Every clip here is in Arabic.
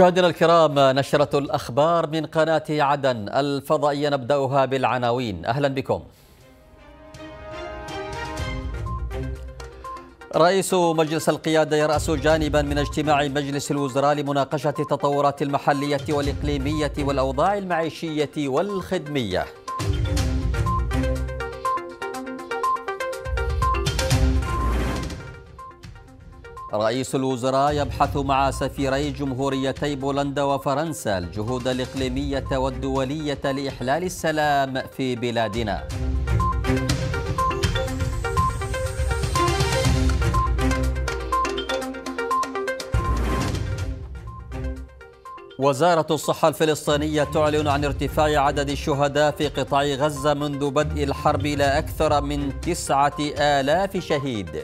مشاهدينا الكرام نشرة الأخبار من قناة عدن الفضائية نبدأها بالعناوين أهلا بكم رئيس مجلس القيادة يرأس جانبا من اجتماع مجلس الوزراء لمناقشة التطورات المحلية والإقليمية والأوضاع المعيشية والخدمية رئيس الوزراء يبحث مع سفيري جمهوريتي بولندا وفرنسا الجهود الإقليمية والدولية لإحلال السلام في بلادنا وزارة الصحة الفلسطينية تعلن عن ارتفاع عدد الشهداء في قطاع غزة منذ بدء الحرب إلى أكثر من تسعة آلاف شهيد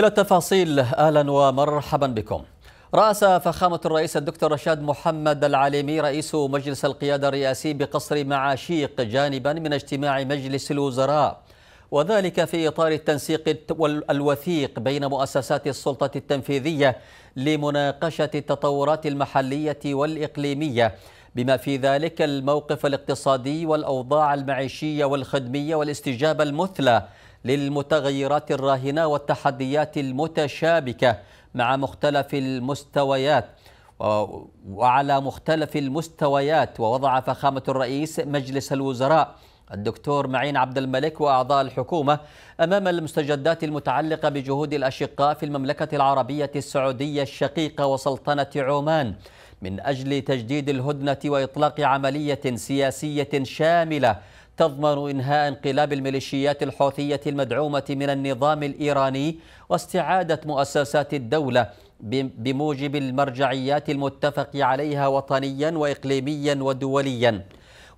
إلى التفاصيل أهلا ومرحبا بكم رأس فخامة الرئيس الدكتور رشاد محمد العليمي رئيس مجلس القيادة الرئاسي بقصر معاشيق جانبا من اجتماع مجلس الوزراء وذلك في إطار التنسيق الوثيق بين مؤسسات السلطة التنفيذية لمناقشة التطورات المحلية والإقليمية بما في ذلك الموقف الاقتصادي والأوضاع المعيشية والخدمية والاستجابة المثلى للمتغيرات الراهنة والتحديات المتشابكة مع مختلف المستويات وعلى مختلف المستويات ووضع فخامة الرئيس مجلس الوزراء الدكتور معين عبد الملك وأعضاء الحكومة أمام المستجدات المتعلقة بجهود الأشقاء في المملكة العربية السعودية الشقيقة وسلطنة عمان من أجل تجديد الهدنة وإطلاق عملية سياسية شاملة تضمن إنهاء انقلاب الميليشيات الحوثية المدعومة من النظام الإيراني واستعادة مؤسسات الدولة بموجب المرجعيات المتفق عليها وطنيا وإقليميا ودوليا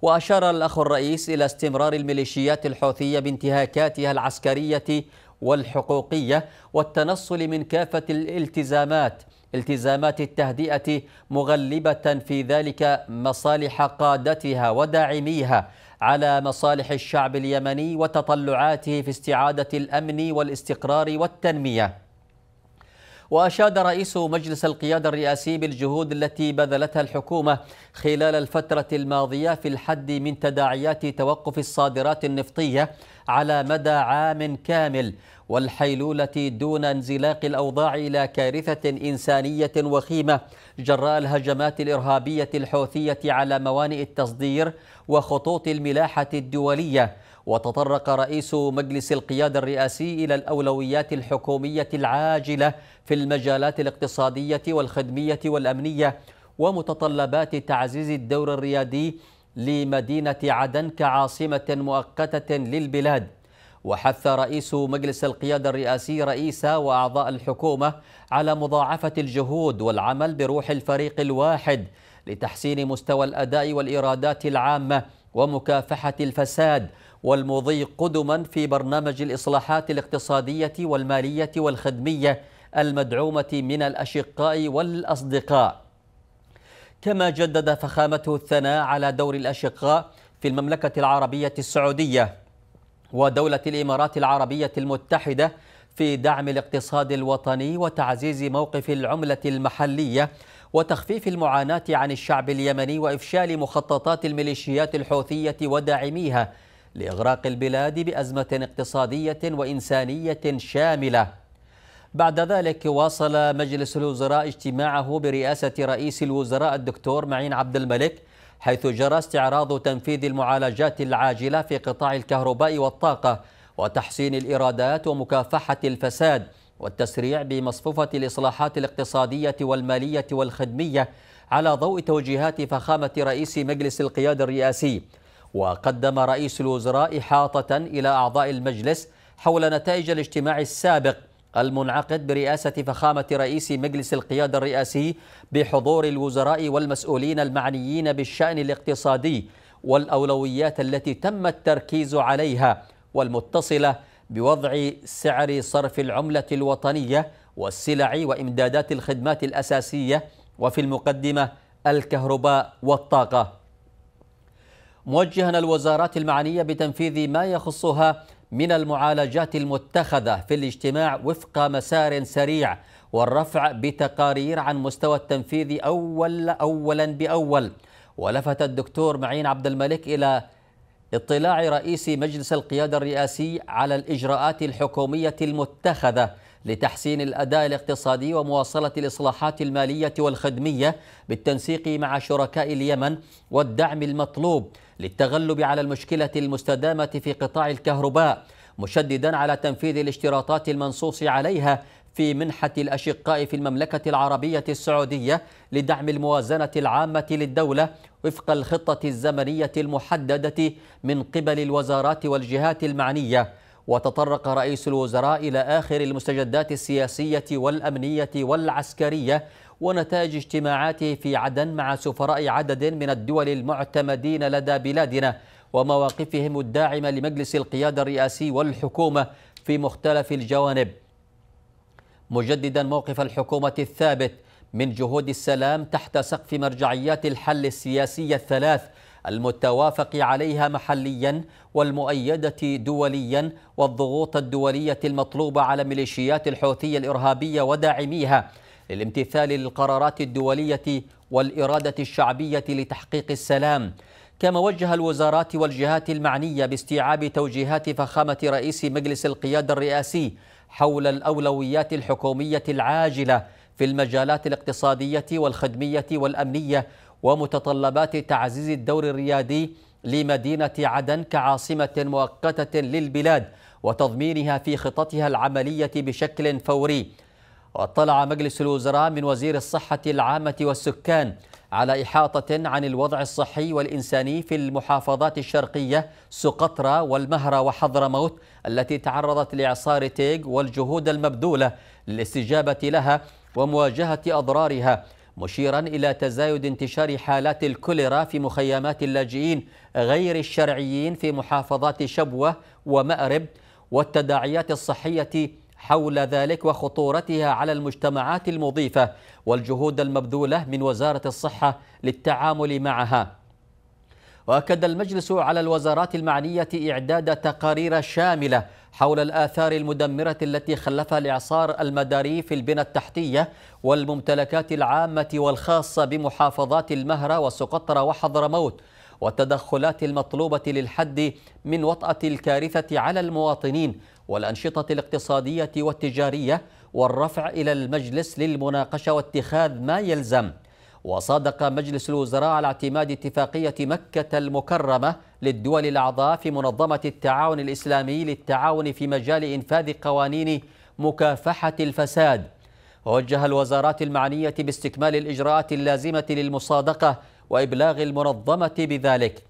وأشار الأخ الرئيس إلى استمرار الميليشيات الحوثية بانتهاكاتها العسكرية والحقوقية والتنصل من كافة الالتزامات التزامات التهدئة مغلبة في ذلك مصالح قادتها وداعميها على مصالح الشعب اليمني وتطلعاته في استعادة الأمن والاستقرار والتنمية وأشاد رئيس مجلس القيادة الرئاسي بالجهود التي بذلتها الحكومة خلال الفترة الماضية في الحد من تداعيات توقف الصادرات النفطية على مدى عام كامل والحيلولة دون انزلاق الأوضاع إلى كارثة إنسانية وخيمة جراء الهجمات الإرهابية الحوثية على موانئ التصدير وخطوط الملاحة الدولية وتطرق رئيس مجلس القيادة الرئاسي إلى الأولويات الحكومية العاجلة في المجالات الاقتصادية والخدمية والأمنية ومتطلبات تعزيز الدور الريادي لمدينة عدن كعاصمة مؤقتة للبلاد وحث رئيس مجلس القيادة الرئاسي رئيس وأعضاء الحكومة على مضاعفة الجهود والعمل بروح الفريق الواحد لتحسين مستوى الأداء والإيرادات العامة ومكافحة الفساد والمضي قدما في برنامج الإصلاحات الاقتصادية والمالية والخدمية المدعومة من الأشقاء والأصدقاء كما جدد فخامته الثناء على دور الأشقاء في المملكة العربية السعودية ودولة الإمارات العربية المتحدة في دعم الاقتصاد الوطني وتعزيز موقف العملة المحلية وتخفيف المعاناة عن الشعب اليمني وإفشال مخططات الميليشيات الحوثية وداعميها لإغراق البلاد بأزمة اقتصادية وإنسانية شاملة بعد ذلك واصل مجلس الوزراء اجتماعه برئاسة رئيس الوزراء الدكتور معين عبد الملك حيث جرى استعراض تنفيذ المعالجات العاجلة في قطاع الكهرباء والطاقة وتحسين الإيرادات ومكافحة الفساد والتسريع بمصفوفة الإصلاحات الاقتصادية والمالية والخدمية على ضوء توجيهات فخامة رئيس مجلس القيادة الرئاسي وقدم رئيس الوزراء إحاطة إلى أعضاء المجلس حول نتائج الاجتماع السابق المنعقد برئاسة فخامة رئيس مجلس القيادة الرئاسي بحضور الوزراء والمسؤولين المعنيين بالشأن الاقتصادي والأولويات التي تم التركيز عليها والمتصلة بوضع سعر صرف العملة الوطنية والسلع وإمدادات الخدمات الأساسية وفي المقدمة الكهرباء والطاقة موجها الوزارات المعنية بتنفيذ ما يخصها من المعالجات المتخذة في الاجتماع وفق مسار سريع والرفع بتقارير عن مستوى التنفيذ أول أولا بأول ولفت الدكتور معين عبد الملك إلى اطلاع رئيس مجلس القيادة الرئاسي على الإجراءات الحكومية المتخذة لتحسين الأداء الاقتصادي ومواصلة الإصلاحات المالية والخدمية بالتنسيق مع شركاء اليمن والدعم المطلوب للتغلب على المشكلة المستدامة في قطاع الكهرباء مشددا على تنفيذ الاشتراطات المنصوص عليها في منحة الأشقاء في المملكة العربية السعودية لدعم الموازنة العامة للدولة وفق الخطة الزمنية المحددة من قبل الوزارات والجهات المعنية وتطرق رئيس الوزراء إلى آخر المستجدات السياسية والأمنية والعسكرية ونتائج اجتماعاته في عدن مع سفراء عدد من الدول المعتمدين لدى بلادنا ومواقفهم الداعمة لمجلس القيادة الرئاسي والحكومة في مختلف الجوانب مجددا موقف الحكومة الثابت من جهود السلام تحت سقف مرجعيات الحل السياسي الثلاث المتوافق عليها محليا والمؤيدة دوليا والضغوط الدولية المطلوبة على ميليشيات الحوثية الإرهابية وداعميها للامتثال للقرارات الدولية والإرادة الشعبية لتحقيق السلام كما وجه الوزارات والجهات المعنية باستيعاب توجيهات فخامة رئيس مجلس القيادة الرئاسي حول الأولويات الحكومية العاجلة في المجالات الاقتصادية والخدمية والأمنية ومتطلبات تعزيز الدور الريادي لمدينة عدن كعاصمة مؤقتة للبلاد وتضمينها في خططها العملية بشكل فوري واطلع مجلس الوزراء من وزير الصحة العامة والسكان على إحاطة عن الوضع الصحي والإنساني في المحافظات الشرقية سقطرى والمهرة وحضرموت التي تعرضت لإعصار تيغ والجهود المبذولة للاستجابة لها ومواجهة أضرارها مشيرا إلى تزايد انتشار حالات الكوليرا في مخيمات اللاجئين غير الشرعيين في محافظات شبوة ومأرب والتداعيات الصحية حول ذلك وخطورتها على المجتمعات المضيفة والجهود المبذولة من وزارة الصحة للتعامل معها وأكد المجلس على الوزارات المعنية إعداد تقارير شاملة حول الآثار المدمرة التي خلفها الإعصار المداري في البنى التحتية والممتلكات العامة والخاصة بمحافظات المهرة وسقطرى وحضرموت والتدخلات المطلوبة للحد من وطأة الكارثة على المواطنين والأنشطة الاقتصادية والتجارية والرفع إلى المجلس للمناقشة واتخاذ ما يلزم وصادق مجلس الوزراء على اعتماد اتفاقية مكة المكرمة للدول الأعضاء في منظمة التعاون الإسلامي للتعاون في مجال إنفاذ قوانين مكافحة الفساد ووجه الوزارات المعنية باستكمال الإجراءات اللازمة للمصادقة وإبلاغ المنظمة بذلك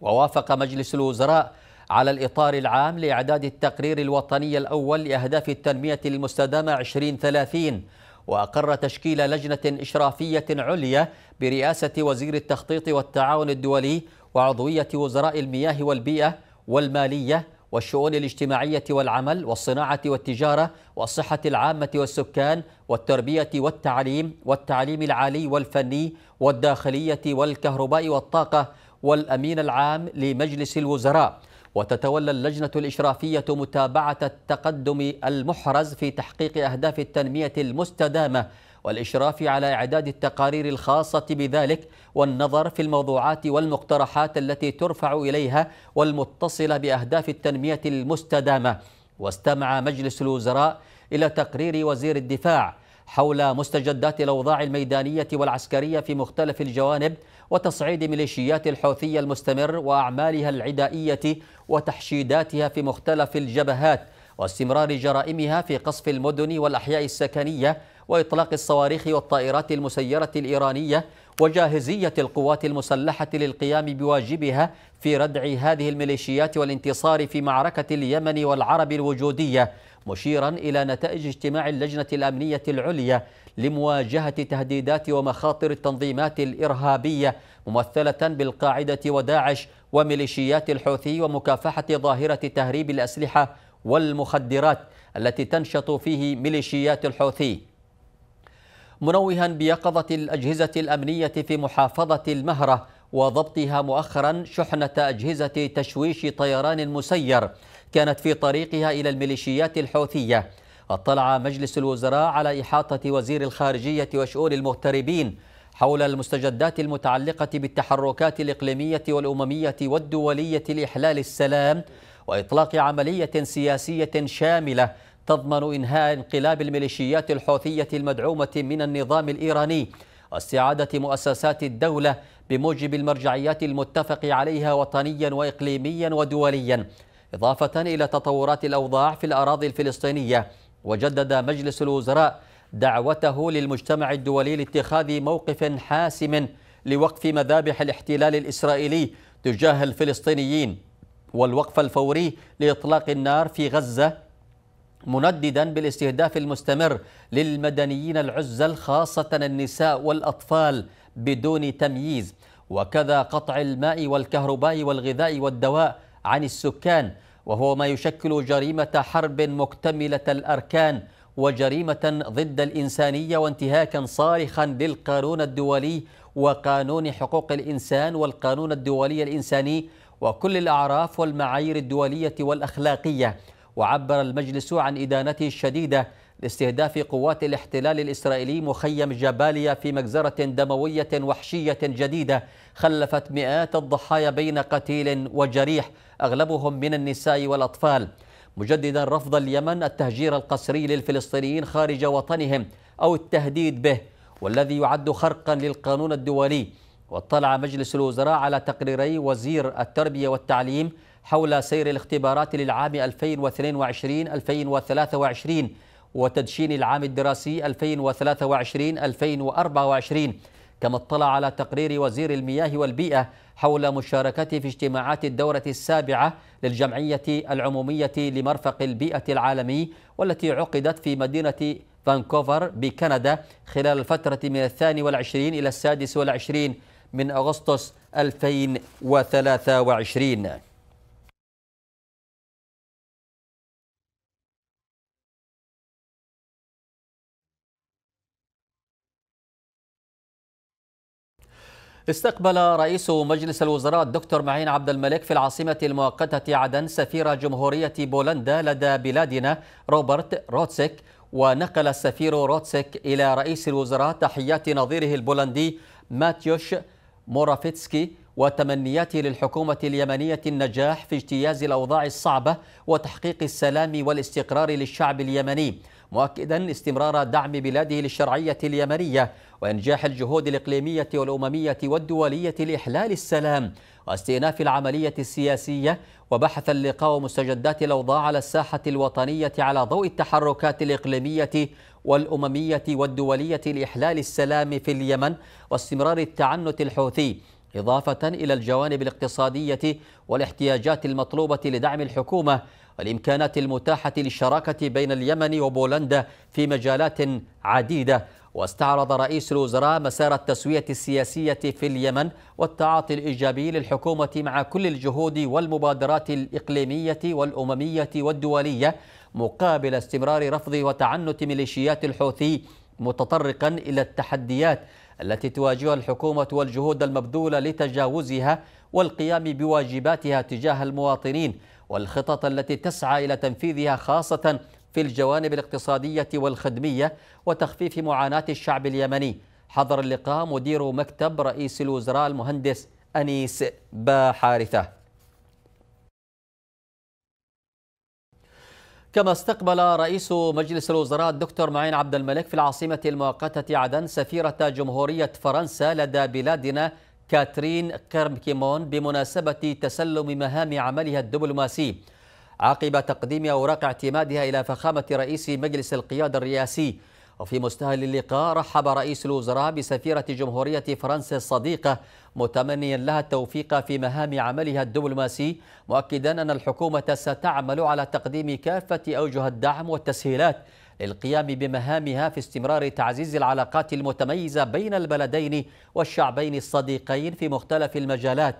ووافق مجلس الوزراء على الإطار العام لإعداد التقرير الوطني الأول لأهداف التنمية المستدامة 2030 وأقر تشكيل لجنة إشرافية عليا برئاسة وزير التخطيط والتعاون الدولي وعضوية وزراء المياه والبيئة والمالية والشؤون الاجتماعية والعمل والصناعة والتجارة والصحة العامة والسكان والتربية والتعليم والتعليم العالي والفني والداخلية والكهرباء والطاقة والأمين العام لمجلس الوزراء وتتولى اللجنة الإشرافية متابعة التقدم المحرز في تحقيق أهداف التنمية المستدامة والإشراف على إعداد التقارير الخاصة بذلك والنظر في الموضوعات والمقترحات التي ترفع إليها والمتصلة بأهداف التنمية المستدامة واستمع مجلس الوزراء إلى تقرير وزير الدفاع حول مستجدات الأوضاع الميدانية والعسكرية في مختلف الجوانب وتصعيد ميليشيات الحوثية المستمر وأعمالها العدائية وتحشيداتها في مختلف الجبهات واستمرار جرائمها في قصف المدن والأحياء السكنية وإطلاق الصواريخ والطائرات المسيرة الإيرانية وجاهزية القوات المسلحة للقيام بواجبها في ردع هذه الميليشيات والانتصار في معركة اليمن والعرب الوجودية مشيرا إلى نتائج اجتماع اللجنة الأمنية العليا لمواجهة تهديدات ومخاطر التنظيمات الإرهابية ممثلة بالقاعدة وداعش وميليشيات الحوثي ومكافحة ظاهرة تهريب الأسلحة والمخدرات التي تنشط فيه ميليشيات الحوثي منوها بيقظة الأجهزة الأمنية في محافظة المهرة وضبطها مؤخرا شحنة أجهزة تشويش طيران مسير كانت في طريقها إلى الميليشيات الحوثية اطلع مجلس الوزراء على إحاطة وزير الخارجية وشؤون المغتربين حول المستجدات المتعلقة بالتحركات الإقليمية والأممية والدولية لإحلال السلام وإطلاق عملية سياسية شاملة تضمن إنهاء انقلاب الميليشيات الحوثية المدعومة من النظام الإيراني واستعادة مؤسسات الدولة بموجب المرجعيات المتفق عليها وطنيا وإقليميا ودوليا إضافة إلى تطورات الأوضاع في الأراضي الفلسطينية وجدد مجلس الوزراء دعوته للمجتمع الدولي لاتخاذ موقف حاسم لوقف مذابح الاحتلال الإسرائيلي تجاه الفلسطينيين والوقف الفوري لإطلاق النار في غزة منددا بالاستهداف المستمر للمدنيين العزل خاصة النساء والأطفال بدون تمييز وكذا قطع الماء والكهرباء والغذاء والدواء عن السكان وهو ما يشكل جريمة حرب مكتملة الأركان وجريمة ضد الإنسانية وانتهاكا صارخا للقانون الدولي وقانون حقوق الإنسان والقانون الدولي الإنساني وكل الأعراف والمعايير الدولية والأخلاقية وعبر المجلس عن إدانته الشديدة لاستهداف قوات الاحتلال الإسرائيلي مخيم جباليا في مجزرة دموية وحشية جديدة خلفت مئات الضحايا بين قتيل وجريح أغلبهم من النساء والأطفال مجددا رفض اليمن التهجير القسري للفلسطينيين خارج وطنهم أو التهديد به والذي يعد خرقا للقانون الدولي واطلع مجلس الوزراء على تقريري وزير التربية والتعليم حول سير الاختبارات للعام 2022-2023 وتدشين العام الدراسي 2023-2024 كما اطلع على تقرير وزير المياه والبيئة حول مشاركته في اجتماعات الدورة السابعة للجمعية العمومية لمرفق البيئة العالمي والتي عقدت في مدينة فانكوفر بكندا خلال الفترة من الثاني والعشرين إلى السادس والعشرين من أغسطس 2023 استقبل رئيس مجلس الوزراء الدكتور معين عبد الملك في العاصمة المؤقتة عدن سفير جمهورية بولندا لدى بلادنا روبرت روتسك ونقل السفير روتسك إلى رئيس الوزراء تحيات نظيره البولندي ماتيوش مورافيتسكي وتمنياته للحكومة اليمنية النجاح في اجتياز الأوضاع الصعبة وتحقيق السلام والاستقرار للشعب اليمني مؤكدا استمرار دعم بلاده للشرعية اليمنية وإنجاح الجهود الإقليمية والأممية والدولية لإحلال السلام واستئناف العملية السياسية وبحث اللقاء ومستجدات الأوضاع على الساحة الوطنية على ضوء التحركات الإقليمية والأممية والدولية لإحلال السلام في اليمن واستمرار التعنت الحوثي إضافة إلى الجوانب الاقتصادية والاحتياجات المطلوبة لدعم الحكومة والإمكانات المتاحة للشراكة بين اليمن وبولندا في مجالات عديدة واستعرض رئيس الوزراء مسار التسوية السياسية في اليمن والتعاطي الإيجابي للحكومة مع كل الجهود والمبادرات الإقليمية والأممية والدولية مقابل استمرار رفض وتعنت ميليشيات الحوثي متطرقا إلى التحديات التي تواجهها الحكومة والجهود المبذولة لتجاوزها والقيام بواجباتها تجاه المواطنين والخطط التي تسعى إلى تنفيذها خاصة في الجوانب الاقتصادية والخدمية وتخفيف معاناة الشعب اليمني حضر اللقاء مدير مكتب رئيس الوزراء المهندس أنيس باحارثة كما استقبل رئيس مجلس الوزراء الدكتور معين عبد الملك في العاصمة المؤقتة عدن سفيرة جمهورية فرنسا لدى بلادنا كاترين كيرمكيمون بمناسبة تسلم مهام عملها الدبلوماسي عقب تقديم أوراق اعتمادها إلى فخامة رئيس مجلس القيادة الرئاسي وفي مستهل اللقاء رحب رئيس الوزراء بسفيرة جمهورية فرنسا الصديقة متمنيا لها التوفيق في مهام عملها الدبلوماسي مؤكدا أن الحكومة ستعمل على تقديم كافة أوجه الدعم والتسهيلات للقيام بمهامها في استمرار تعزيز العلاقات المتميزة بين البلدين والشعبين الصديقين في مختلف المجالات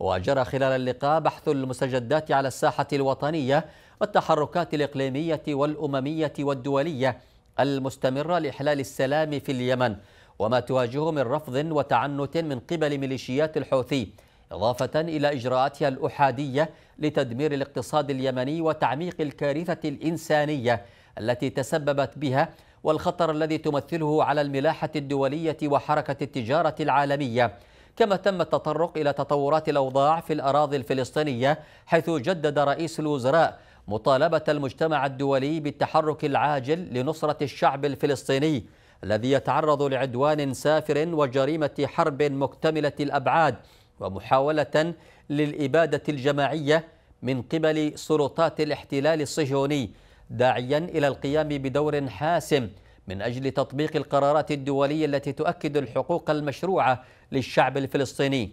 وجرى خلال اللقاء بحث المستجدات على الساحة الوطنية والتحركات الإقليمية والأممية والدولية المستمرة لإحلال السلام في اليمن وما تواجهه من رفض وتعنت من قبل ميليشيات الحوثي إضافة إلى إجراءاتها الأحادية لتدمير الاقتصاد اليمني وتعميق الكارثة الإنسانية التي تسببت بها والخطر الذي تمثله على الملاحة الدولية وحركة التجارة العالمية كما تم التطرق إلى تطورات الأوضاع في الأراضي الفلسطينية حيث جدد رئيس الوزراء مطالبة المجتمع الدولي بالتحرك العاجل لنصرة الشعب الفلسطيني الذي يتعرض لعدوان سافر وجريمة حرب مكتملة الأبعاد ومحاولة للإبادة الجماعية من قبل سلطات الاحتلال الصهيوني داعيا إلى القيام بدور حاسم من أجل تطبيق القرارات الدولية التي تؤكد الحقوق المشروعة للشعب الفلسطيني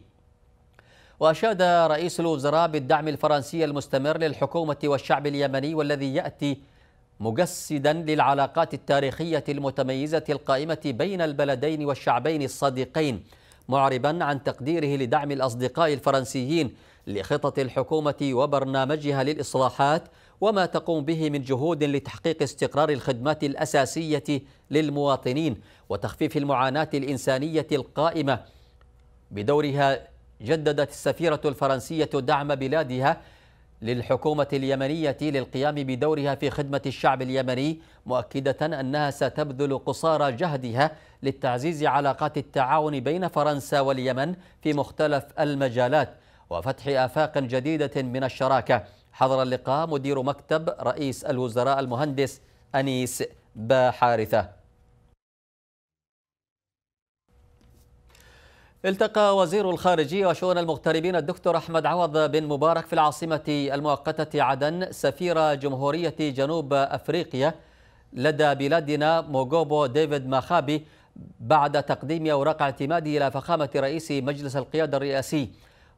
وأشاد رئيس الوزراء بالدعم الفرنسي المستمر للحكومة والشعب اليمني والذي يأتي مجسدا للعلاقات التاريخية المتميزة القائمة بين البلدين والشعبين الصديقين معربا عن تقديره لدعم الأصدقاء الفرنسيين لخطط الحكومة وبرنامجها للإصلاحات وما تقوم به من جهود لتحقيق استقرار الخدمات الأساسية للمواطنين وتخفيف المعاناة الإنسانية القائمة بدورها جددت السفيرة الفرنسية دعم بلادها للحكومة اليمنية للقيام بدورها في خدمة الشعب اليمني مؤكدة أنها ستبذل قصارى جهدها للتعزيز علاقات التعاون بين فرنسا واليمن في مختلف المجالات وفتح آفاق جديدة من الشراكة حضر اللقاء مدير مكتب رئيس الوزراء المهندس أنيس باحارثة التقى وزير الخارجية وشؤون المغتربين الدكتور أحمد عوض بن مبارك في العاصمة المؤقتة عدن سفير جمهورية جنوب أفريقيا لدى بلادنا موغوبو ديفيد ماخابي بعد تقديم أوراق اعتماده إلى فخامة رئيس مجلس القيادة الرئاسي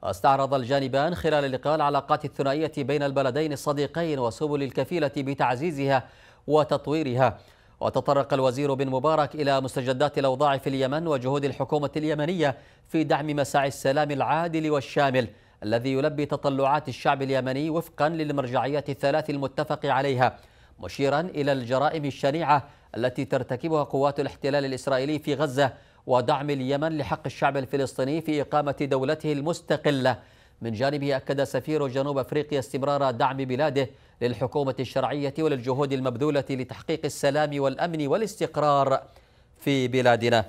واستعرض الجانبان خلال اللقاء العلاقات الثنائية بين البلدين الصديقين وسبل الكفيلة بتعزيزها وتطويرها وتطرق الوزير بن مبارك إلى مستجدات الأوضاع في اليمن وجهود الحكومة اليمنية في دعم مساعي السلام العادل والشامل الذي يلبي تطلعات الشعب اليمني وفقا للمرجعيات الثلاث المتفق عليها مشيرا إلى الجرائم الشنيعة التي ترتكبها قوات الاحتلال الإسرائيلي في غزة ودعم اليمن لحق الشعب الفلسطيني في إقامة دولته المستقلة من جانبه أكد سفير جنوب أفريقيا استمرار دعم بلاده للحكومة الشرعية وللجهود المبذولة لتحقيق السلام والأمن والاستقرار في بلادنا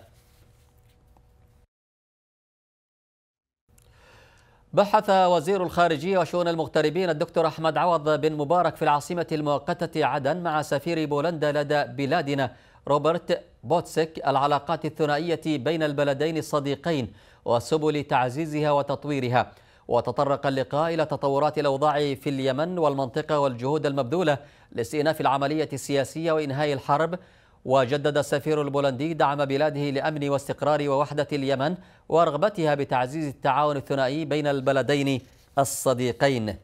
بحث وزير الخارجية وشؤون المغتربين الدكتور أحمد عوض بن مبارك في العاصمة المؤقتة عدن مع سفير بولندا لدى بلادنا روبرت بوتسك العلاقات الثنائية بين البلدين الصديقين وسبل تعزيزها وتطويرها وتطرق اللقاء إلى تطورات الأوضاع في اليمن والمنطقة والجهود المبذولة لاستئناف العملية السياسية وإنهاء الحرب وجدد السفير البولندي دعم بلاده لأمن واستقرار ووحدة اليمن ورغبتها بتعزيز التعاون الثنائي بين البلدين الصديقين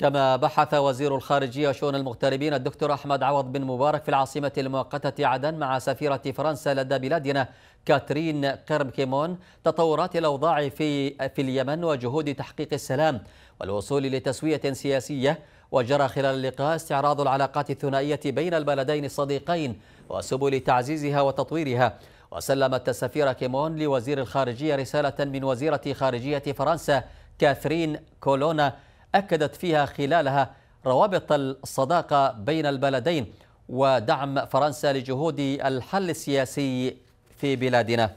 كما بحث وزير الخارجية وشؤون المغتربين الدكتور أحمد عوض بن مبارك في العاصمة المؤقتة عدن مع سفيرة فرنسا لدى بلادنا كاترين كيمون تطورات الأوضاع في في اليمن وجهود تحقيق السلام والوصول لتسوية سياسية وجرى خلال اللقاء استعراض العلاقات الثنائية بين البلدين الصديقين وسبل تعزيزها وتطويرها وسلمت السفيرة كيمون لوزير الخارجية رسالة من وزيرة خارجية فرنسا كاثرين كولونا أكدت فيها خلالها روابط الصداقة بين البلدين ودعم فرنسا لجهود الحل السياسي في بلادنا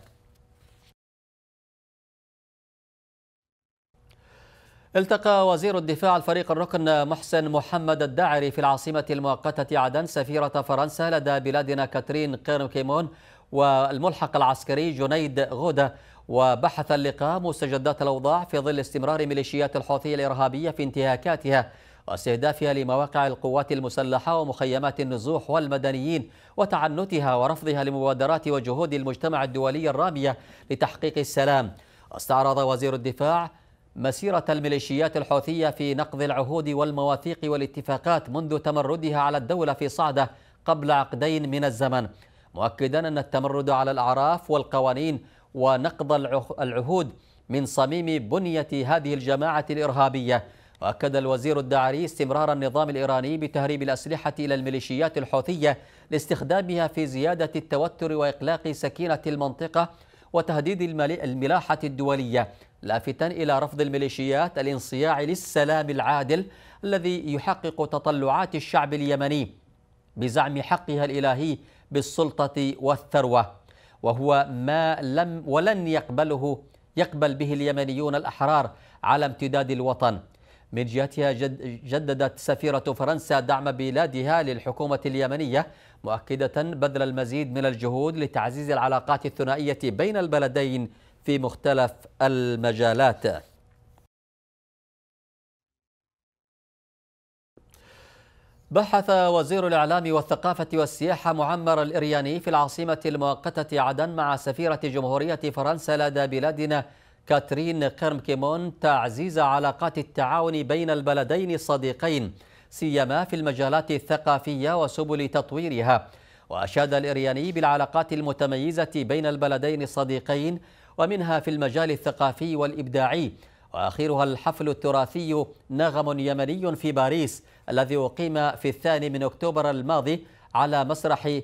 التقى وزير الدفاع الفريق الركن محسن محمد الداعري في العاصمة المؤقتة عدن سفيرة فرنسا لدى بلادنا كاترين قيرم كيمون والملحق العسكري جنيد غودة وبحث اللقاء مستجدات الأوضاع في ظل استمرار ميليشيات الحوثية الإرهابية في انتهاكاتها واستهدافها لمواقع القوات المسلحة ومخيمات النزوح والمدنيين وتعنتها ورفضها لمبادرات وجهود المجتمع الدولي الرامية لتحقيق السلام استعرض وزير الدفاع مسيرة الميليشيات الحوثية في نقض العهود والمواثيق والاتفاقات منذ تمردها على الدولة في صعدة قبل عقدين من الزمن مؤكدا أن التمرد على الأعراف والقوانين ونقض العهود من صميم بنية هذه الجماعة الإرهابية وأكد الوزير الداعري استمرار النظام الإيراني بتهريب الأسلحة إلى الميليشيات الحوثية لاستخدامها في زيادة التوتر وإقلاق سكينة المنطقة وتهديد الملاحة الدولية لافتا إلى رفض الميليشيات الانصياع للسلام العادل الذي يحقق تطلعات الشعب اليمني بزعم حقها الإلهي بالسلطة والثروة وهو ما لم ولن يقبله يقبل به اليمنيون الأحرار على امتداد الوطن من جهتها جددت سفيرة فرنسا دعم بلادها للحكومة اليمنية مؤكدة بذل المزيد من الجهود لتعزيز العلاقات الثنائية بين البلدين في مختلف المجالات بحث وزير الإعلام والثقافة والسياحة معمر الإرياني في العاصمة المؤقتة عدن مع سفيرة جمهورية فرنسا لدى بلادنا كاترين كيمون تعزيز علاقات التعاون بين البلدين الصديقين سيما في المجالات الثقافية وسبل تطويرها وأشاد الإرياني بالعلاقات المتميزة بين البلدين الصديقين ومنها في المجال الثقافي والإبداعي وآخرها الحفل التراثي نغم يمني في باريس الذي أقيم في الثاني من أكتوبر الماضي على مسرح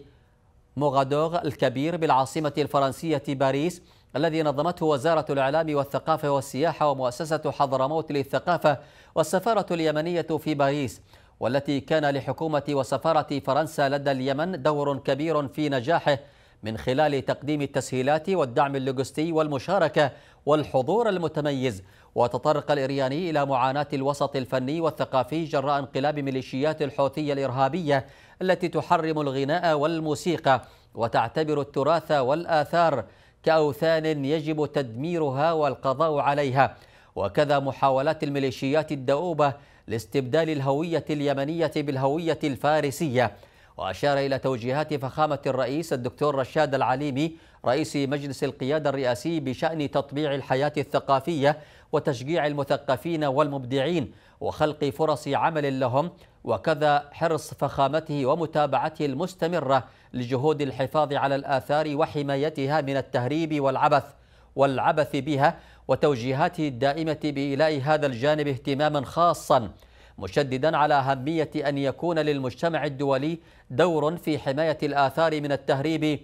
موغادوغ الكبير بالعاصمة الفرنسية باريس الذي نظمته وزارة الإعلام والثقافة والسياحة ومؤسسة حضرموت للثقافة والسفارة اليمنية في باريس والتي كان لحكومة وسفارة فرنسا لدى اليمن دور كبير في نجاحه من خلال تقديم التسهيلات والدعم اللوجستي والمشاركة والحضور المتميز وتطرق الإرياني إلى معاناة الوسط الفني والثقافي جراء انقلاب ميليشيات الحوثية الإرهابية التي تحرم الغناء والموسيقى وتعتبر التراث والآثار كأوثان يجب تدميرها والقضاء عليها وكذا محاولات الميليشيات الدؤوبة لاستبدال الهوية اليمنية بالهوية الفارسية وأشار إلى توجيهات فخامة الرئيس الدكتور رشاد العليمي رئيس مجلس القيادة الرئاسي بشأن تطبيع الحياة الثقافية وتشجيع المثقفين والمبدعين وخلق فرص عمل لهم وكذا حرص فخامته ومتابعته المستمرة لجهود الحفاظ على الآثار وحمايتها من التهريب والعبث والعبث بها وتوجيهاته الدائمة بإيلاء هذا الجانب اهتماما خاصا مشددا على أهمية أن يكون للمجتمع الدولي دور في حماية الآثار من التهريب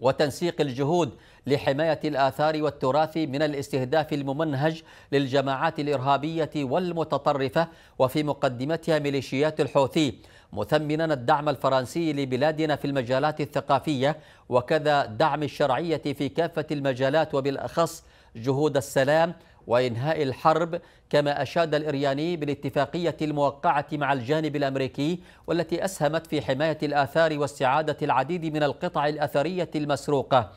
وتنسيق الجهود لحماية الآثار والتراث من الاستهداف الممنهج للجماعات الإرهابية والمتطرفة وفي مقدمتها ميليشيات الحوثي مثمنا الدعم الفرنسي لبلادنا في المجالات الثقافية وكذا دعم الشرعية في كافة المجالات وبالأخص جهود السلام وإنهاء الحرب كما أشاد الإرياني بالاتفاقية الموقعة مع الجانب الأمريكي والتي أسهمت في حماية الآثار واستعادة العديد من القطع الأثرية المسروقة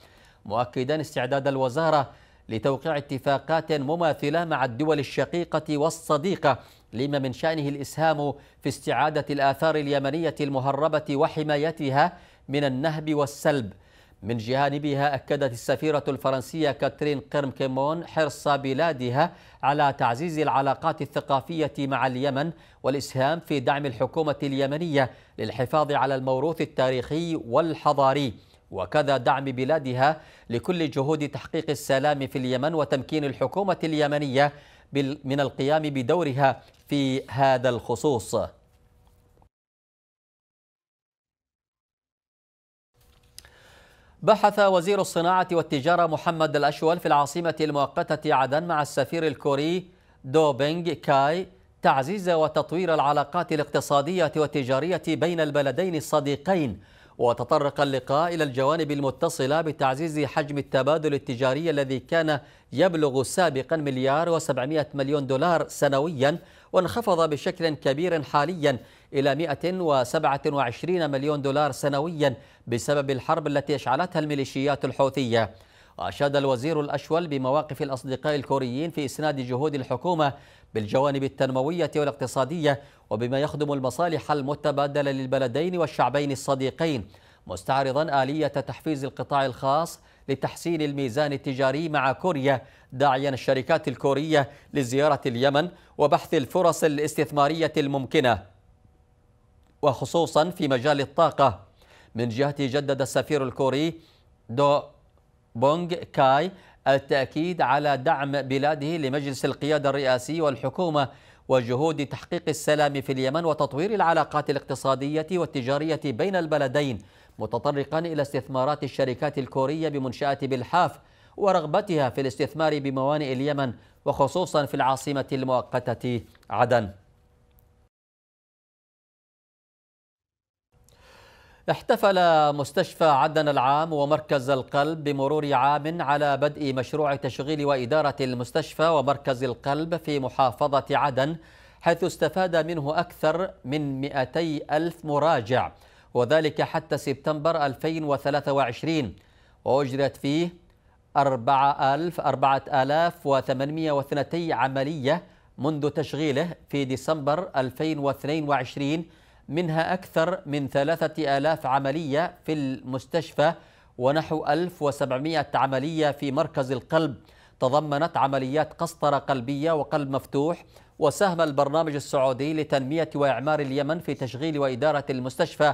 مؤكدا استعداد الوزارة لتوقيع اتفاقات مماثلة مع الدول الشقيقة والصديقة لما من شأنه الإسهام في استعادة الآثار اليمنية المهربة وحمايتها من النهب والسلب من جانبها أكدت السفيرة الفرنسية كاترين قرم كيمون حرص بلادها على تعزيز العلاقات الثقافية مع اليمن والإسهام في دعم الحكومة اليمنية للحفاظ على الموروث التاريخي والحضاري وكذا دعم بلادها لكل جهود تحقيق السلام في اليمن وتمكين الحكومة اليمنية من القيام بدورها في هذا الخصوص بحث وزير الصناعة والتجارة محمد الأشول في العاصمة المؤقتة عدن مع السفير الكوري دو بينغ كاي تعزيز وتطوير العلاقات الاقتصادية والتجارية بين البلدين الصديقين وتطرق اللقاء إلى الجوانب المتصلة بتعزيز حجم التبادل التجاري الذي كان يبلغ سابقا مليار و700 مليون دولار سنويا وانخفض بشكل كبير حاليا إلى 127 مليون دولار سنويا بسبب الحرب التي أشعلتها الميليشيات الحوثية وأشاد الوزير الأشول بمواقف الأصدقاء الكوريين في إسناد جهود الحكومة بالجوانب التنموية والاقتصادية وبما يخدم المصالح المتبادلة للبلدين والشعبين الصديقين مستعرضا آلية تحفيز القطاع الخاص لتحسين الميزان التجاري مع كوريا داعيا الشركات الكورية لزيارة اليمن وبحث الفرص الاستثمارية الممكنة وخصوصا في مجال الطاقة من جهته جدد السفير الكوري دو بونغ كاي التأكيد على دعم بلاده لمجلس القيادة الرئاسي والحكومة وجهود تحقيق السلام في اليمن وتطوير العلاقات الاقتصادية والتجارية بين البلدين متطرقا إلى استثمارات الشركات الكورية بمنشأة بالحاف ورغبتها في الاستثمار بموانئ اليمن وخصوصا في العاصمة المؤقتة عدن احتفل مستشفى عدن العام ومركز القلب بمرور عام على بدء مشروع تشغيل وإدارة المستشفى ومركز القلب في محافظة عدن حيث استفاد منه أكثر من 200 ألف مراجع وذلك حتى سبتمبر 2023 وأجرت فيه 4802 عملية منذ تشغيله في ديسمبر 2022 منها أكثر من ثلاثة آلاف عملية في المستشفى ونحو 1700 عملية في مركز القلب تضمنت عمليات قسطرة قلبية وقلب مفتوح وساهم البرنامج السعودي لتنمية وإعمار اليمن في تشغيل وإدارة المستشفى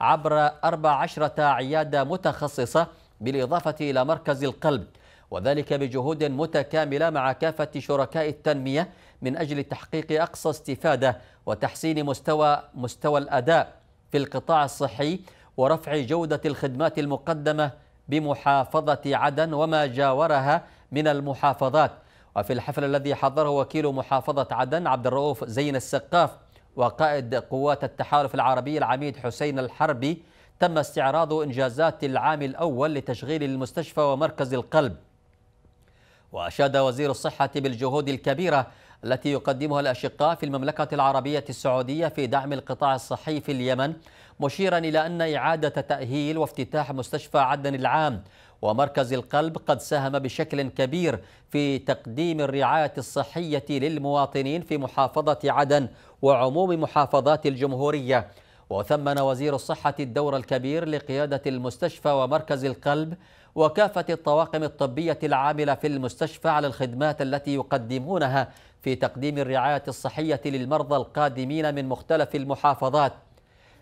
عبر 14 عيادة متخصصة بالإضافة إلى مركز القلب وذلك بجهود متكاملة مع كافة شركاء التنمية من أجل تحقيق أقصى استفادة وتحسين مستوى مستوى الأداء في القطاع الصحي ورفع جودة الخدمات المقدمة بمحافظة عدن وما جاورها من المحافظات وفي الحفل الذي حضره وكيل محافظة عدن عبد الرؤوف زين السقاف وقائد قوات التحالف العربي العميد حسين الحربي تم استعراض إنجازات العام الأول لتشغيل المستشفى ومركز القلب وأشاد وزير الصحة بالجهود الكبيرة التي يقدمها الأشقاء في المملكة العربية السعودية في دعم القطاع الصحي في اليمن مشيرا إلى أن إعادة تأهيل وافتتاح مستشفى عدن العام ومركز القلب قد ساهم بشكل كبير في تقديم الرعاية الصحية للمواطنين في محافظة عدن وعموم محافظات الجمهورية وثمن وزير الصحة الدور الكبير لقيادة المستشفى ومركز القلب وكافة الطواقم الطبية العاملة في المستشفى على الخدمات التي يقدمونها في تقديم الرعاية الصحية للمرضى القادمين من مختلف المحافظات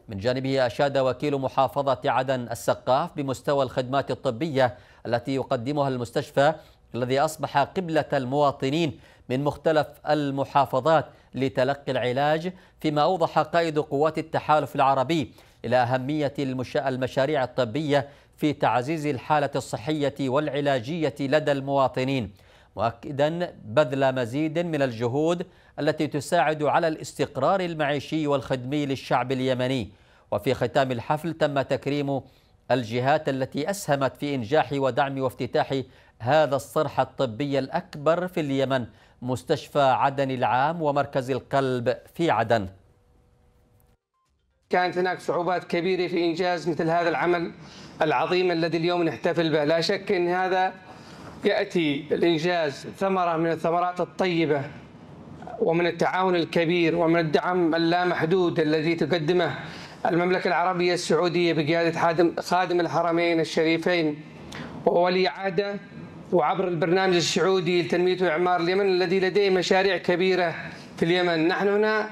من جانبه أشاد وكيل محافظة عدن السقاف بمستوى الخدمات الطبية التي يقدمها المستشفى الذي أصبح قبلة المواطنين من مختلف المحافظات لتلقي العلاج فيما أوضح قائد قوات التحالف العربي إلى أهمية المشاريع الطبية في تعزيز الحالة الصحية والعلاجية لدى المواطنين مؤكدا بذل مزيد من الجهود التي تساعد على الاستقرار المعيشي والخدمي للشعب اليمني وفي ختام الحفل تم تكريم الجهات التي أسهمت في إنجاح ودعم وافتتاح هذا الصرح الطبي الأكبر في اليمن مستشفى عدن العام ومركز القلب في عدن كانت هناك صعوبات كبيرة في إنجاز مثل هذا العمل العظيم الذي اليوم نحتفل به لا شك أن هذا يأتي الإنجاز ثمرة من الثمرات الطيبة ومن التعاون الكبير ومن الدعم اللامحدود الذي تقدمه المملكة العربية السعودية بقيادة خادم الحرمين الشريفين وولي عهده وعبر البرنامج السعودي لتنمية وإعمار اليمن الذي لديه مشاريع كبيرة في اليمن نحن هنا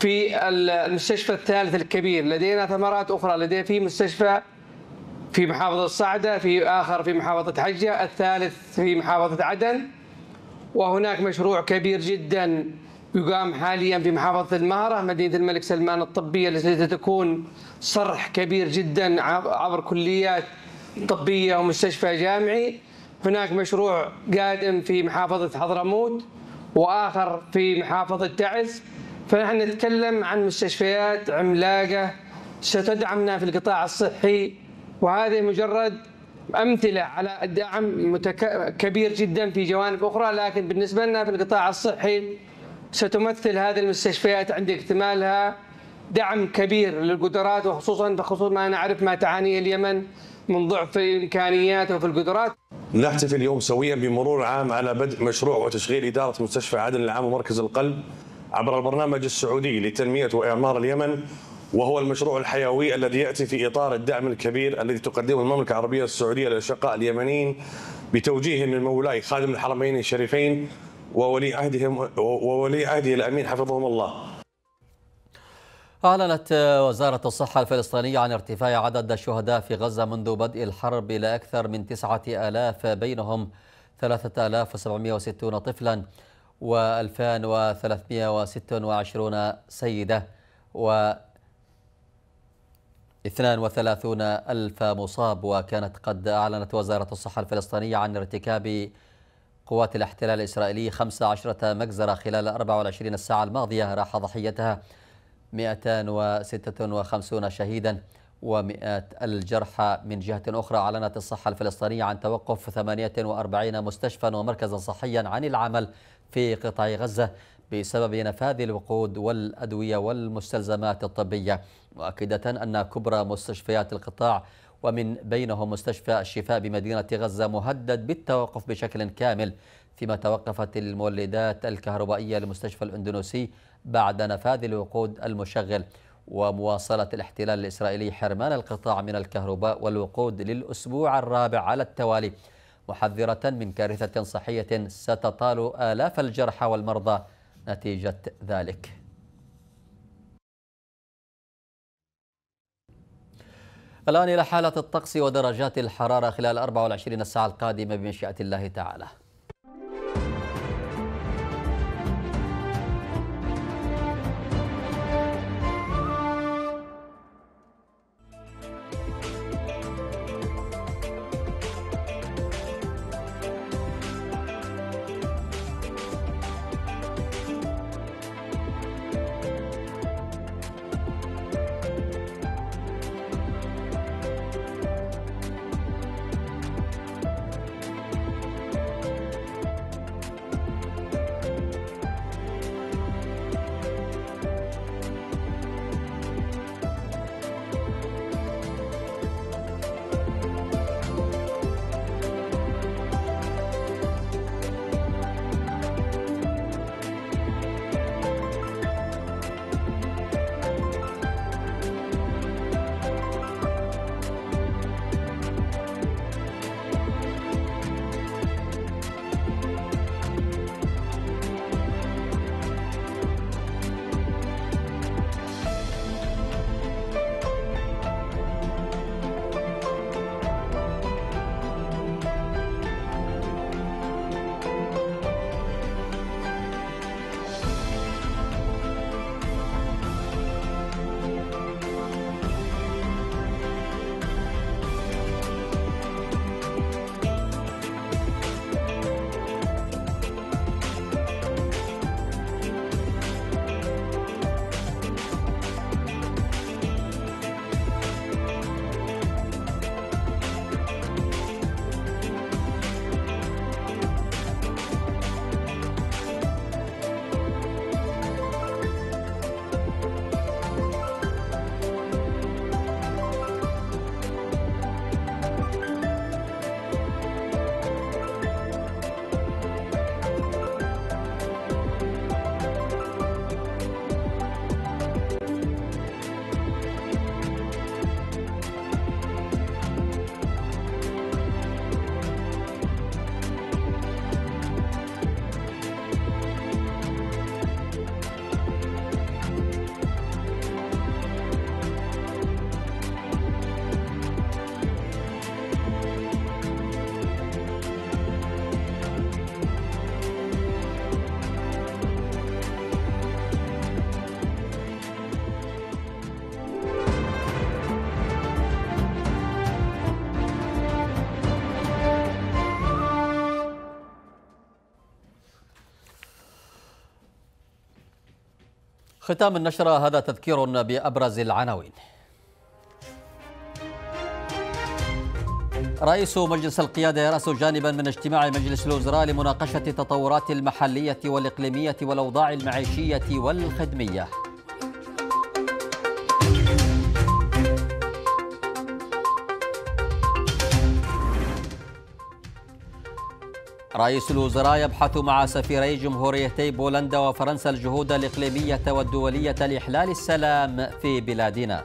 في المستشفى الثالث الكبير لدينا ثمرات أخرى لدينا في مستشفى في محافظة صعدة في آخر في محافظة حجة الثالث في محافظة عدن وهناك مشروع كبير جدا يقام حاليا في محافظة المهرة مدينة الملك سلمان الطبية التي تكون صرح كبير جدا عبر كليات طبية ومستشفى جامعي هناك مشروع قادم في محافظة حضرموت وآخر في محافظة تعز فنحن نتكلم عن مستشفيات عملاقة ستدعمنا في القطاع الصحي وهذه مجرد أمثلة على الدعم متك... كبير جدا في جوانب أخرى لكن بالنسبة لنا في القطاع الصحي ستمثل هذه المستشفيات عند اكتمالها دعم كبير للقدرات وخصوصا بخصوص ما نعرف ما تعانيه اليمن من ضعف في الإمكانيات وفي القدرات نحتفل اليوم سويا بمرور عام على بدء مشروع وتشغيل إدارة مستشفى عدن العام ومركز القلب عبر البرنامج السعودي لتنمية وإعمار اليمن وهو المشروع الحيوي الذي يأتي في إطار الدعم الكبير الذي تقدمه المملكة العربية السعودية للأشقاء اليمنيين بتوجيه من مولاي خادم الحرمين الشريفين وولي عهدهم وولي عهده الأمين حفظهم الله أعلنت وزارة الصحة الفلسطينية عن ارتفاع عدد الشهداء في غزة منذ بدء الحرب إلى أكثر من 9000 بينهم 3760 طفلا و2326 سيدة و 32 ألف مصاب وكانت قد أعلنت وزارة الصحة الفلسطينية عن ارتكاب قوات الاحتلال الإسرائيلي 15 مجزرة خلال 24 الساعة الماضية راح ضحيتها 256 شهيدا ومئات الجرحى من جهة أخرى أعلنت الصحة الفلسطينية عن توقف 48 مستشفى ومركزا صحيا عن العمل في قطاع غزة بسبب نفاذ الوقود والأدوية والمستلزمات الطبية مؤكدة أن كبرى مستشفيات القطاع ومن بينهم مستشفى الشفاء بمدينة غزة مهدد بالتوقف بشكل كامل فيما توقفت المولدات الكهربائية لمستشفى الأندونيسي بعد نفاذ الوقود المشغل ومواصلة الاحتلال الإسرائيلي حرمان القطاع من الكهرباء والوقود للأسبوع الرابع على التوالي محذرة من كارثة صحية ستطال آلاف الجرحى والمرضى نتيجة ذلك الآن إلى حالة الطقس ودرجات الحرارة خلال 24 ساعة القادمة بمشيئة الله تعالى ختام النشرة هذا تذكير بأبرز العناوين رئيس مجلس القيادة يرأس جانبا من اجتماع مجلس الوزراء لمناقشة التطورات المحلية والإقليمية والأوضاع المعيشية والخدمية رئيس الوزراء يبحث مع سفيري جمهوريتي بولندا وفرنسا الجهود الإقليمية والدولية لإحلال السلام في بلادنا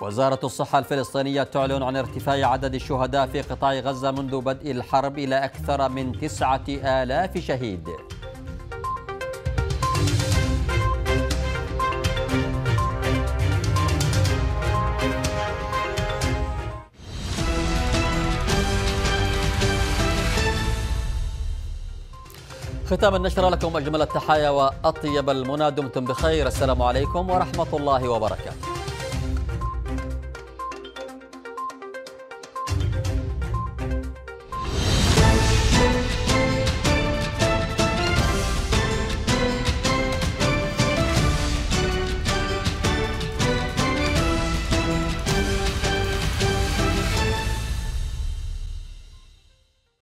وزارة الصحة الفلسطينية تعلن عن ارتفاع عدد الشهداء في قطاع غزة منذ بدء الحرب إلى أكثر من تسعة آلاف شهيد ختاما نشر لكم أجمل التحايا وأطيب المنى دمتم بخير السلام عليكم ورحمة الله وبركاته